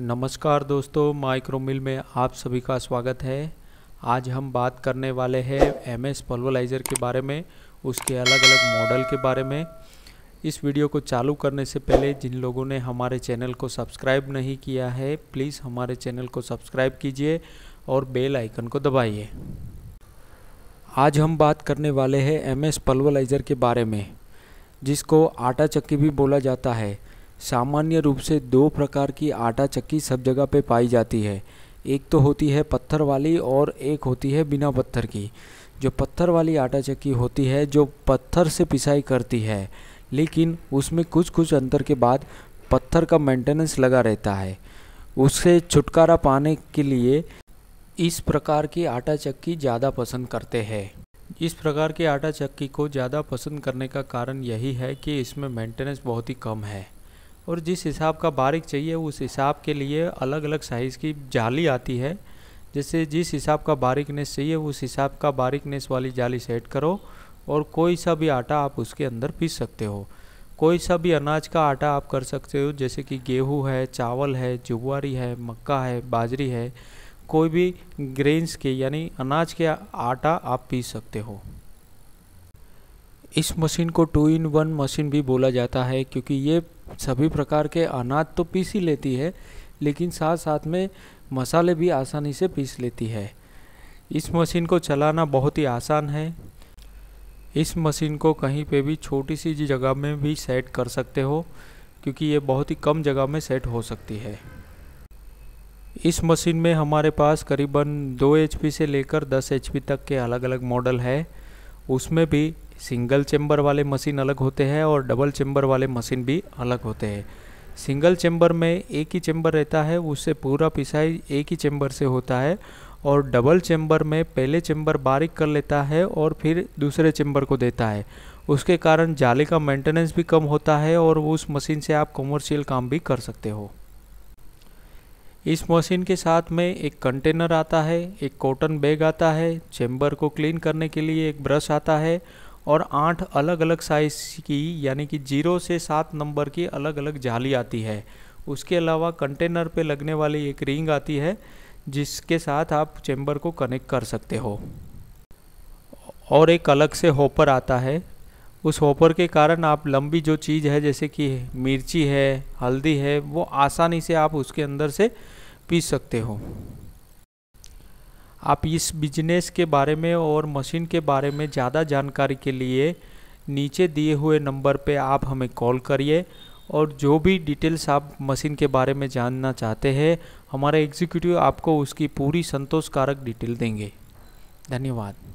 नमस्कार दोस्तों माइक्रो मिल में आप सभी का स्वागत है आज हम बात करने वाले हैं एम एस पल्वलाइज़र के बारे में उसके अलग अलग मॉडल के बारे में इस वीडियो को चालू करने से पहले जिन लोगों ने हमारे चैनल को सब्सक्राइब नहीं किया है प्लीज़ हमारे चैनल को सब्सक्राइब कीजिए और बेल आइकन को दबाइए आज हम बात करने वाले हैं एम एस पल्वलाइज़र के बारे में जिसको आटा चक्की भी बोला जाता है सामान्य रूप से दो प्रकार की आटा चक्की सब जगह पे पाई जाती है एक तो होती है पत्थर वाली और एक होती है बिना पत्थर की जो पत्थर वाली आटा चक्की होती है जो पत्थर से पिसाई करती है लेकिन उसमें कुछ कुछ अंतर के बाद पत्थर का मेंटेनेंस लगा रहता है उससे छुटकारा पाने के लिए इस प्रकार की आटा चक्की ज़्यादा पसंद करते हैं इस प्रकार की आटा चक्की को ज़्यादा पसंद करने का कारण यही है कि इसमें मेंटेनेंस बहुत ही कम है और जिस हिसाब का बारिक चाहिए उस हिसाब के लिए अलग अलग साइज़ की जाली आती है जैसे जिस हिसाब का बारिकनेस चाहिए उस हिसाब का बारिकनेस वाली जाली सेट करो और कोई सा भी आटा आप उसके अंदर पीस सकते हो कोई सा भी अनाज का आटा आप कर सकते हो जैसे कि गेहूँ है चावल है जुवारी है मक्का है बाजरी है कोई भी ग्रेन्स के यानी अनाज के आटा आप पीस सकते हो इस मशीन को टू इन वन मशीन भी बोला जाता है क्योंकि ये सभी प्रकार के अनाज तो पीस ही लेती है लेकिन साथ साथ में मसाले भी आसानी से पीस लेती है इस मशीन को चलाना बहुत ही आसान है इस मशीन को कहीं पे भी छोटी सी जगह में भी सेट कर सकते हो क्योंकि ये बहुत ही कम जगह में सेट हो सकती है इस मशीन में हमारे पास करीबन दो एच से लेकर दस एच तक के अलग अलग मॉडल है उसमें भी सिंगल चैम्बर वाले मशीन अलग होते हैं और डबल चैम्बर वाले मशीन भी अलग होते हैं सिंगल चैम्बर में एक ही चेंबर रहता है उससे पूरा पिसाई एक ही चैम्बर से होता है और डबल चैम्बर में पहले चैम्बर बारीक कर लेता है और फिर दूसरे चेंबर को देता है उसके कारण जाले का मेंटेनेंस भी कम होता है और उस मशीन से आप कमर्शियल काम भी कर सकते हो इस मशीन के साथ में एक कंटेनर आता है एक कॉटन बैग आता है चैम्बर को क्लीन करने के लिए एक ब्रश आता है और आठ अलग अलग साइज की यानी कि जीरो से सात नंबर की अलग अलग जाली आती है उसके अलावा कंटेनर पे लगने वाली एक रिंग आती है जिसके साथ आप चैम्बर को कनेक्ट कर सकते हो और एक अलग से होपर आता है उस होपर के कारण आप लंबी जो चीज़ है जैसे कि मिर्ची है हल्दी है वो आसानी से आप उसके अंदर से पीस सकते हो आप इस बिजनेस के बारे में और मशीन के बारे में ज़्यादा जानकारी के लिए नीचे दिए हुए नंबर पे आप हमें कॉल करिए और जो भी डिटेल्स आप मशीन के बारे में जानना चाहते हैं हमारे एग्जीक्यूटिव आपको उसकी पूरी संतोषकारक डिटेल देंगे धन्यवाद